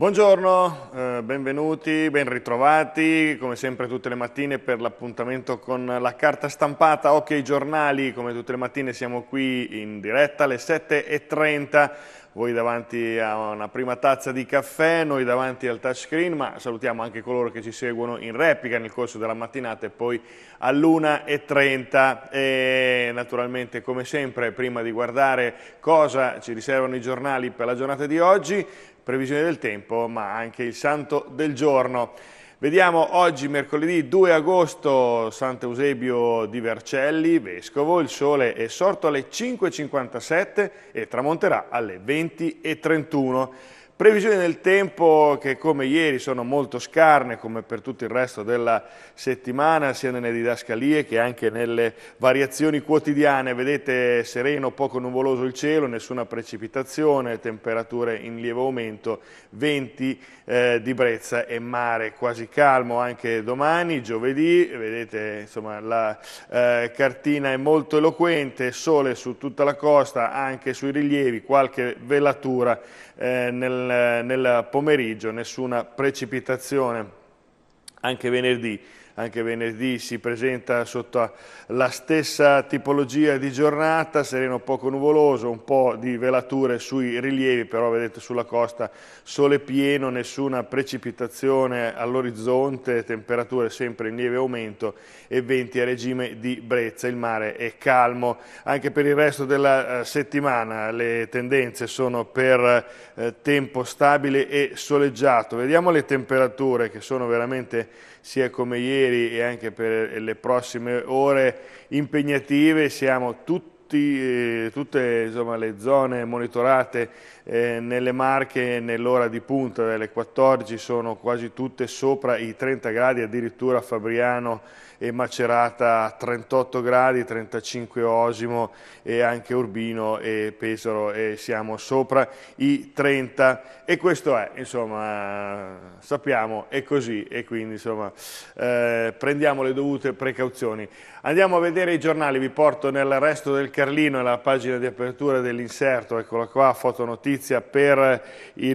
Buongiorno, eh, benvenuti, ben ritrovati, come sempre tutte le mattine per l'appuntamento con la carta stampata, occhi ai giornali, come tutte le mattine siamo qui in diretta alle 7.30, voi davanti a una prima tazza di caffè, noi davanti al touchscreen, ma salutiamo anche coloro che ci seguono in replica nel corso della mattinata e poi all'1.30 e naturalmente come sempre prima di guardare cosa ci riservano i giornali per la giornata di oggi previsione del tempo, ma anche il santo del giorno. Vediamo oggi, mercoledì 2 agosto, Sant'Eusebio di Vercelli, Vescovo, il sole è sorto alle 5.57 e tramonterà alle 20.31. Previsioni del tempo che come ieri sono molto scarne come per tutto il resto della settimana sia nelle didascalie che anche nelle variazioni quotidiane. Vedete sereno, poco nuvoloso il cielo, nessuna precipitazione, temperature in lieve aumento, venti eh, di brezza e mare quasi calmo anche domani, giovedì. Vedete insomma, la eh, cartina è molto eloquente, sole su tutta la costa, anche sui rilievi, qualche velatura eh, nel nel pomeriggio nessuna precipitazione anche venerdì anche venerdì si presenta sotto la stessa tipologia di giornata, sereno poco nuvoloso, un po' di velature sui rilievi, però vedete sulla costa sole pieno, nessuna precipitazione all'orizzonte, temperature sempre in lieve aumento e venti a regime di brezza, il mare è calmo. Anche per il resto della eh, settimana le tendenze sono per eh, tempo stabile e soleggiato. Vediamo le temperature che sono veramente sia come ieri e anche per le prossime ore impegnative, siamo tutti tutti, eh, tutte insomma, le zone monitorate eh, nelle Marche nell'ora di punta delle 14 sono quasi tutte sopra i 30 gradi, addirittura Fabriano e Macerata a 38 gradi, 35 Osimo e anche Urbino e Pesaro e siamo sopra i 30 e questo è, insomma, sappiamo è così e quindi insomma, eh, prendiamo le dovute precauzioni. Andiamo a vedere i giornali, vi porto nel resto del Carlino, la pagina di apertura dell'inserto, eccola qua, fotonotizia per eh,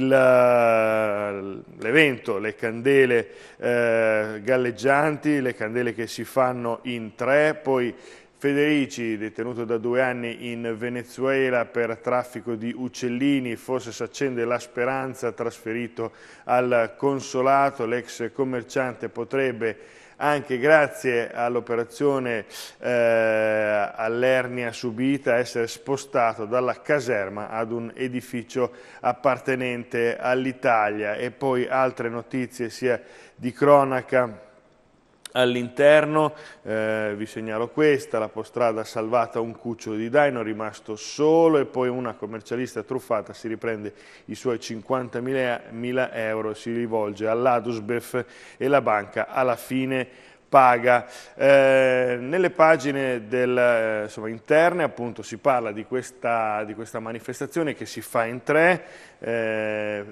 l'evento, le candele eh, galleggianti, le candele che si fanno in tre, poi Federici, detenuto da due anni in Venezuela per traffico di uccellini, forse si accende la speranza, trasferito al consolato, l'ex commerciante potrebbe anche grazie all'operazione eh, all'ernia subita, essere spostato dalla caserma ad un edificio appartenente all'Italia e poi altre notizie sia di cronaca All'interno eh, vi segnalo questa, la postrada salvata un cucciolo di daino rimasto solo e poi una commercialista truffata si riprende i suoi 50.000 euro, si rivolge all'Adusbef e la banca alla fine paga. Eh, nelle pagine del, eh, insomma, interne appunto, si parla di questa, di questa, manifestazione che si fa in tre, eh,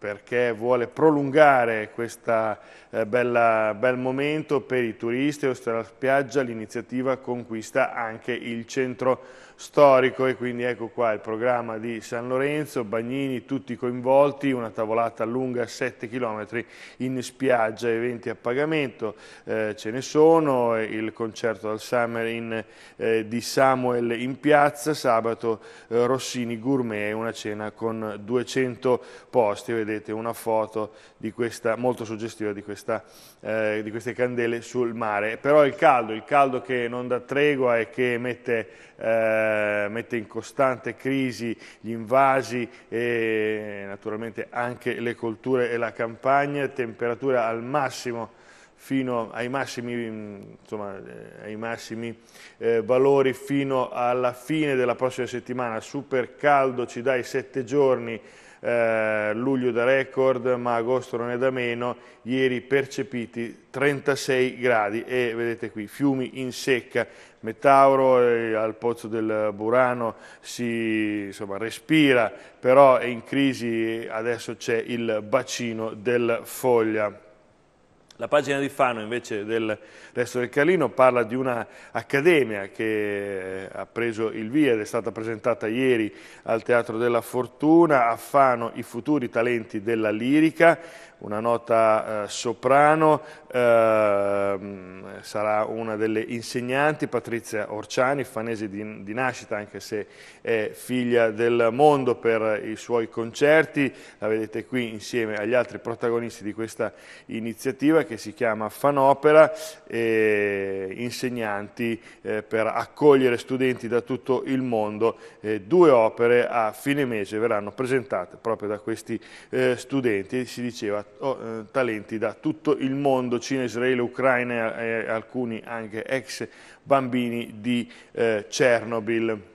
perché vuole prolungare questo eh, bel momento per i turisti, oltre alla spiaggia l'iniziativa conquista anche il centro storico e quindi ecco qua il programma di San Lorenzo, Bagnini, tutti coinvolti, una tavolata lunga 7 km in spiaggia, eventi a pagamento eh, ce ne sono, eh, il concerto al Summer in, eh, di Samuel in piazza, sabato eh, Rossini Gourmet, una cena con 200 posti, Vedete vedete una foto questa, molto suggestiva di, questa, eh, di, queste candele sul mare. Però il caldo, il caldo che non dà tregua e che mette, eh, mette in costante crisi gli invasi e naturalmente anche le colture e la campagna, temperatura al massimo fino ai massimi, insomma, eh, ai massimi eh, valori fino alla fine della prossima settimana. Super caldo, ci dai sette giorni eh, luglio da record, ma agosto non è da meno, ieri percepiti 36 gradi e vedete qui fiumi in secca, Metauro eh, al pozzo del Burano si insomma, respira, però è in crisi, adesso c'è il bacino del Foglia. La pagina di Fano invece del resto del Carlino parla di una accademia che eh, ha preso il via ed è stata presentata ieri al Teatro della Fortuna, a Fano i futuri talenti della lirica, una nota eh, soprano, eh, sarà una delle insegnanti, Patrizia Orciani, fanese di, di, nascita anche se è figlia del mondo per i suoi concerti, la vedete qui insieme agli altri protagonisti di questa iniziativa che si chiama Fanopera, eh, insegnanti per accogliere studenti da tutto il mondo, eh, due opere a fine mese verranno presentate proprio da questi eh, studenti, si diceva eh, talenti da tutto il mondo, Cina, Israele, Ucraina e alcuni anche ex bambini di eh, Chernobyl.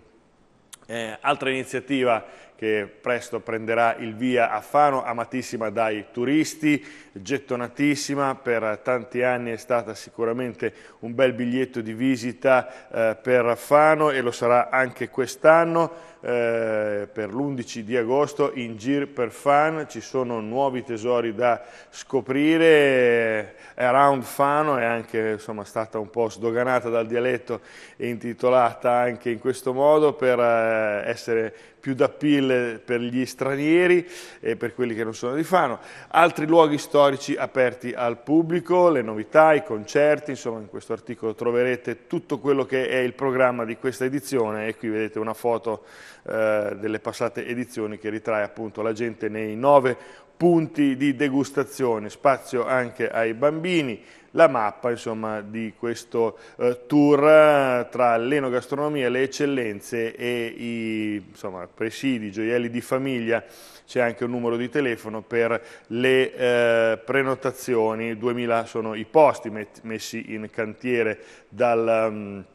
Eh, altra iniziativa che presto prenderà il via a Fano, amatissima dai turisti, gettonatissima, per tanti anni è stata sicuramente un bel biglietto di visita eh, per Fano e lo sarà anche quest'anno eh, per l'11 di agosto in Gir per Fano, ci sono nuovi tesori da scoprire, eh, Around Fano è anche insomma, stata un po' sdoganata dal dialetto e intitolata anche in questo modo per eh, essere più d'appeal per gli stranieri e per quelli che non sono di Fano. Altri luoghi storici aperti al pubblico, le novità, i concerti, insomma in questo articolo troverete tutto quello che è il programma di questa edizione e qui vedete una foto eh, delle passate edizioni che ritrae appunto la gente nei nove punti di degustazione, spazio anche ai bambini, la mappa insomma, di questo eh, tour eh, tra l'enogastronomia, le eccellenze e i insomma, presidi, gioielli di famiglia. C'è anche un numero di telefono per le eh, prenotazioni, 2000 sono i posti met messi in cantiere dal... Um,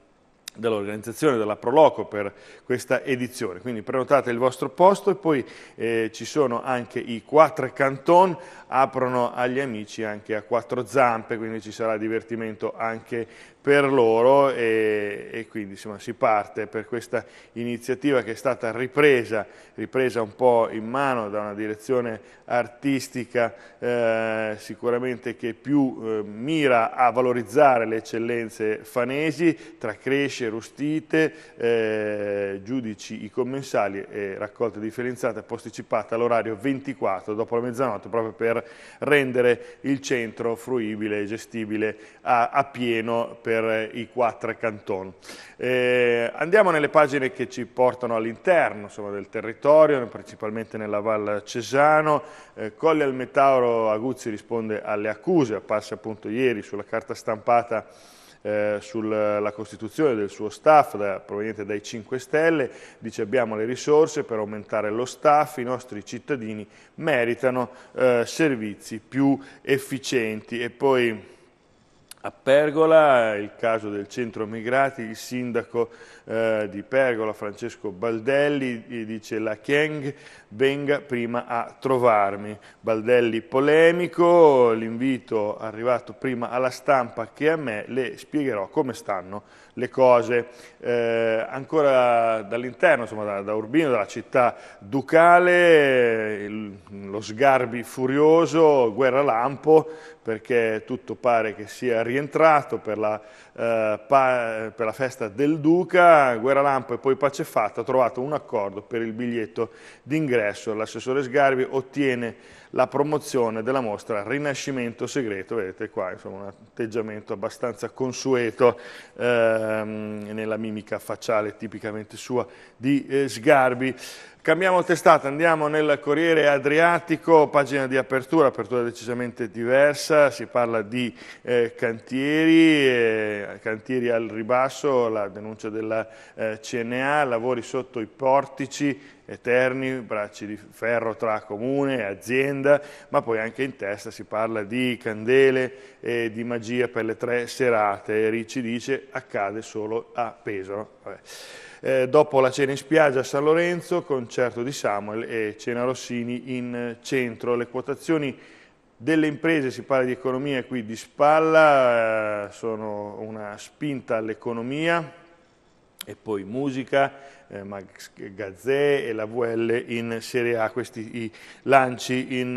dell'organizzazione della Proloco per questa edizione, quindi prenotate il vostro posto e poi eh, ci sono anche i quattro canton, aprono agli amici anche a quattro zampe, quindi ci sarà divertimento anche per loro e, e quindi insomma, si parte per questa iniziativa che è stata ripresa, ripresa un po' in mano da una direzione artistica eh, sicuramente che più eh, mira a valorizzare le eccellenze fanesi tra cresce, rustite, eh, giudici i commensali e raccolta differenziata posticipata all'orario 24 dopo la mezzanotte proprio per rendere il centro fruibile e gestibile a, a pieno per eh, i quattro cantoni. Eh, andiamo nelle pagine che ci portano all'interno del territorio, principalmente nella Val Cesano. Eh, Colle al Metauro Aguzzi risponde alle accuse apparse appunto ieri sulla carta stampata eh, sulla costituzione del suo staff da, proveniente dai 5 Stelle, dice abbiamo le risorse per aumentare lo staff, i nostri cittadini meritano eh, servizi più efficienti e poi a Pergola, il caso del centro migrati, il sindaco eh, di Pergola, Francesco Baldelli, dice la Keng venga prima a trovarmi. Baldelli polemico, l'invito è arrivato prima alla stampa che a me, le spiegherò come stanno le cose. Eh, ancora dall'interno, insomma da, da, Urbino, dalla città ducale, il, lo sgarbi furioso, guerra lampo, perché tutto pare che sia rientrato per la, eh, per la festa del Duca, guerra lampo e poi pace fatta, ha trovato un accordo per il biglietto d'ingresso. L'assessore Sgarbi ottiene la promozione della mostra Rinascimento Segreto, vedete qua insomma, un atteggiamento abbastanza consueto ehm, nella mimica facciale tipicamente sua di eh, Sgarbi. Cambiamo testata, andiamo nel Corriere Adriatico, pagina di apertura, apertura decisamente diversa, si parla di eh, cantieri, eh, cantieri al ribasso, la denuncia della eh, CNA, lavori sotto i portici, eterni, bracci di ferro tra comune e azienda, ma poi anche in testa si parla di candele e di magia per le tre serate. Ricci dice accade solo a Pesaro. Eh, dopo la cena in spiaggia a San Lorenzo, concerto di Samuel e cena Rossini in centro. Le quotazioni delle imprese, si parla di economia qui di spalla, eh, sono una spinta all'economia e poi musica, eh, Max Gazzè e la VL in Serie A, questi i lanci in,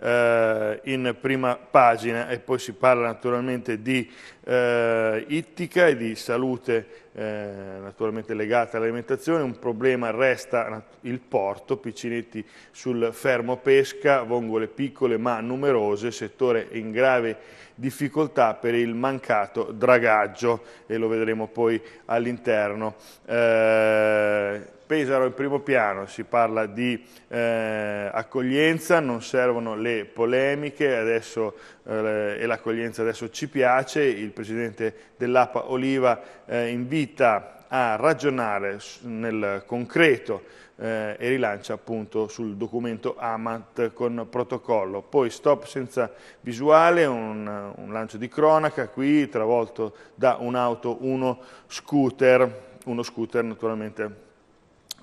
eh, in prima pagina e poi si parla naturalmente di eh, ittica e di salute eh, naturalmente legata all'alimentazione, un problema resta il porto, Piccinetti sul fermo pesca, vongole piccole ma numerose, settore in grave difficoltà per il mancato dragaggio e lo vedremo poi all'interno. Eh, eh, Pesaro in primo piano, si parla di eh, accoglienza, non servono le polemiche adesso, eh, e l'accoglienza adesso ci piace, il presidente dell'APA Oliva eh, invita a ragionare nel concreto eh, e rilancia appunto sul documento AMAT con protocollo. Poi stop senza visuale, un, un lancio di cronaca qui travolto da un'auto, uno scooter uno scooter naturalmente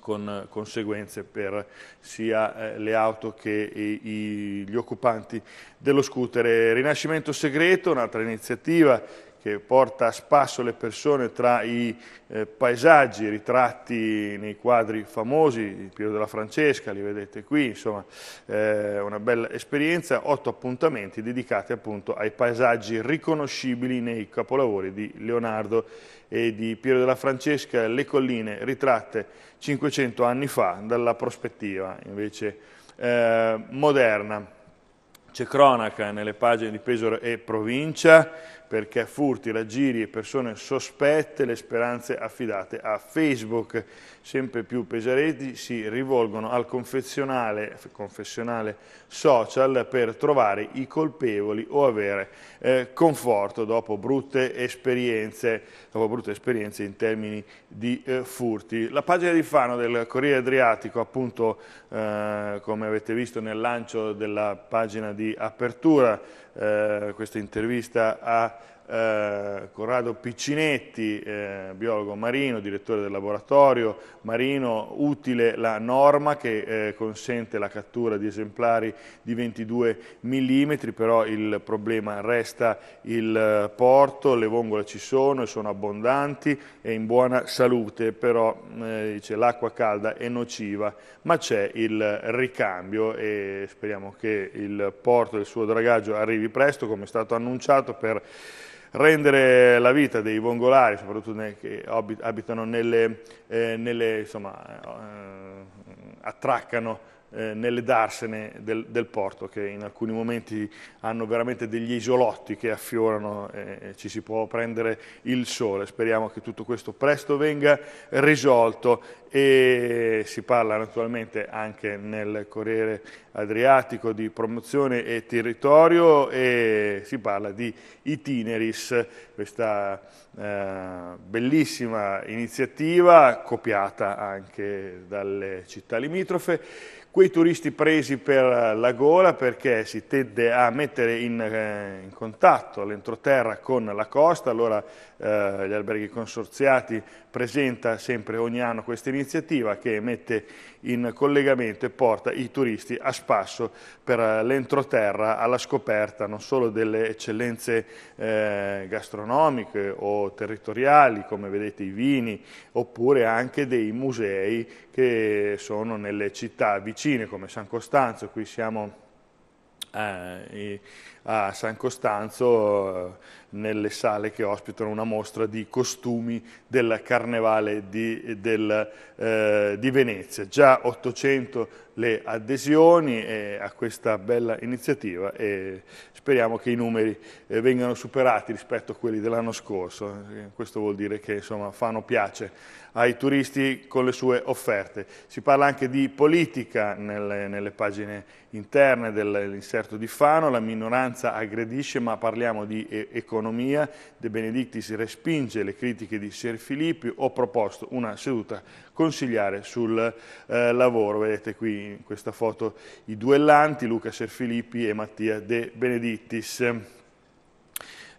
con conseguenze per sia eh, le auto che i, gli occupanti dello scooter. Rinascimento segreto, un'altra iniziativa che porta a spasso le persone tra i eh, paesaggi ritratti nei quadri famosi, il Piero della Francesca, li vedete qui, insomma eh, una bella esperienza, otto appuntamenti dedicati appunto ai paesaggi riconoscibili nei capolavori di Leonardo e di Piero della Francesca, Le colline ritratte 500 anni fa dalla prospettiva invece eh, moderna. C'è cronaca nelle pagine di Pesaro e provincia, perché furti, raggiri e persone sospette le speranze affidate a Facebook. Sempre più pesareti si rivolgono al confessionale social per trovare i colpevoli o avere eh, conforto dopo brutte, dopo brutte esperienze, in termini di eh, furti. La pagina di Fano del Corriere Adriatico, appunto eh, come avete visto nel lancio della pagina di apertura, eh, questa intervista a eh, Corrado Piccinetti, eh, biologo marino, direttore del laboratorio marino, utile la norma che eh, consente la cattura di esemplari di 22 mm, però il problema resta il eh, porto, le vongole ci sono e sono abbondanti e in buona salute, però eh, l'acqua calda è nociva, ma c'è il ricambio e speriamo che il porto e il suo dragaggio arrivi presto, come è stato annunciato per rendere la vita dei vongolari, soprattutto che abitano nelle, eh, nelle insomma, eh, eh attraccano eh, nelle darsene del, del, porto, che in alcuni momenti hanno veramente degli isolotti che affiorano e ci si può prendere il sole. Speriamo che tutto questo presto venga risolto e si parla naturalmente anche nel Corriere Adriatico di promozione e territorio e si parla di Itineris, questa eh, bellissima iniziativa copiata anche dalle città limitrofe quei turisti presi per la gola perché si tende a mettere in, eh, in contatto l'entroterra con la costa, allora eh, gli alberghi consorziati presenta sempre ogni anno questa iniziativa che mette in collegamento e porta i turisti a spasso per l'entroterra alla scoperta non solo delle eccellenze eh, gastronomiche o territoriali come vedete i vini oppure anche dei musei che sono nelle città vicine vicine come San Costanzo, qui siamo eh, a San Costanzo eh, nelle sale che ospitano una mostra di costumi del carnevale di, del, eh, di Venezia. Già 800 le adesioni a questa bella iniziativa e speriamo che i numeri eh, vengano superati rispetto a quelli dell'anno scorso. Eh, questo vuol dire che insomma, fanno piace ai turisti con le sue offerte. Si parla anche di politica nelle, nelle pagine interne dell'inserto di Fano, la minoranza aggredisce ma parliamo di e economia, De Benedictis respinge le critiche di Ser Filippi, ho proposto una seduta consigliare sul eh, lavoro, vedete qui in questa foto i duellanti Luca Filippi e Mattia De Benedictis.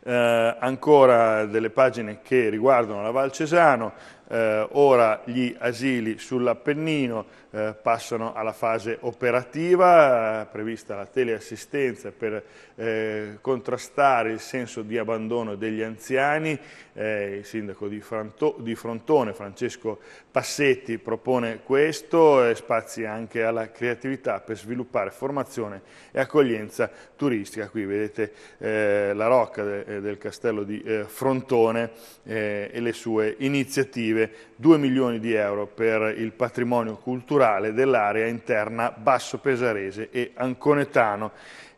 Eh, ancora delle pagine che riguardano la Val Cesano, eh, ora gli asili sull'Appennino eh, passano alla fase operativa, eh, prevista la teleassistenza per eh, contrastare il senso di abbandono degli anziani, eh, il sindaco di, Franto, di, Frontone Francesco Passetti propone questo, e spazi anche alla creatività per sviluppare formazione e accoglienza turistica, qui vedete la rocca de, del castello di Frontone e le sue iniziative aggiuntive 2 milioni di euro per il patrimonio culturale dell'area interna Basso Pesarese e Anconetano.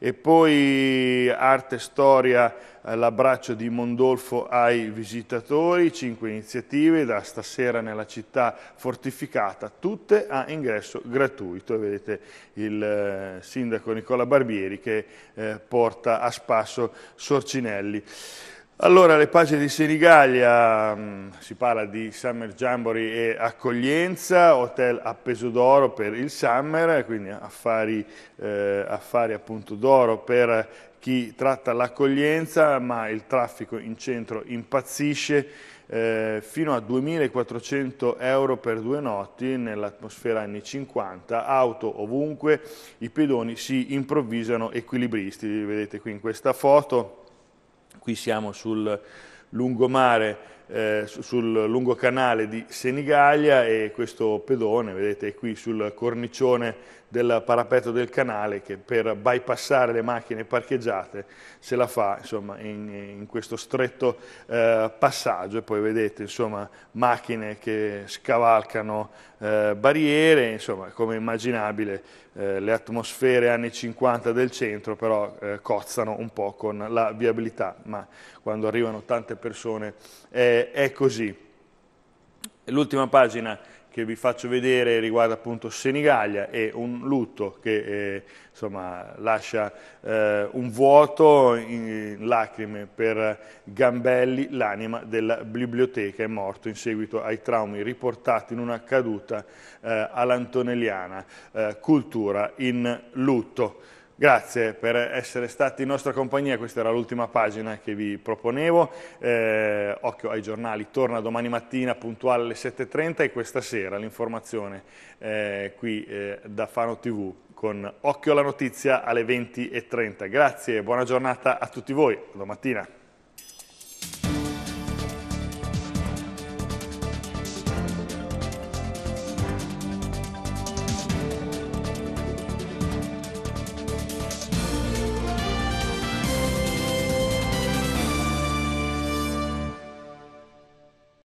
E poi arte, e storia, eh, l'abbraccio di Mondolfo ai visitatori, 5 iniziative da stasera nella città fortificata, tutte a ingresso gratuito. Vedete il eh, sindaco Nicola Barbieri che eh, porta a spasso Sorcinelli. Allora, le pagine di Senigallia, mm, si parla di Summer Jamboree e accoglienza, hotel a peso d'oro per il Summer, quindi affari, eh, affari appunto d'oro per chi tratta l'accoglienza, ma il traffico in centro impazzisce eh, fino a 2.400 euro per due notti nell'atmosfera anni 50, auto ovunque, i pedoni si improvvisano equilibristi, li vedete qui in questa foto Qui siamo sul lungomare eh, sul lungo canale di Senigallia e questo pedone, vedete, è qui sul cornicione del parapetto del canale che per bypassare le macchine parcheggiate se la fa insomma, in, in questo stretto eh, passaggio e poi vedete insomma, macchine che scavalcano eh, barriere, insomma come immaginabile eh, le atmosfere anni 50 del centro però eh, cozzano un po' con la viabilità, ma quando arrivano tante persone è è così. L'ultima pagina che vi faccio vedere riguarda appunto Senigallia e un lutto che eh, insomma, lascia eh, un vuoto in, lacrime per Gambelli, l'anima della biblioteca, è morto in seguito ai traumi riportati in una caduta eh, all'antonelliana, eh, cultura in lutto. Grazie per essere stati in nostra compagnia, questa era l'ultima pagina che vi proponevo, eh, occhio ai giornali, torna domani mattina puntuale alle 7.30 e questa sera l'informazione eh, qui eh, da Fano TV con Occhio alla notizia alle 20.30. Grazie e buona giornata a tutti voi, domattina.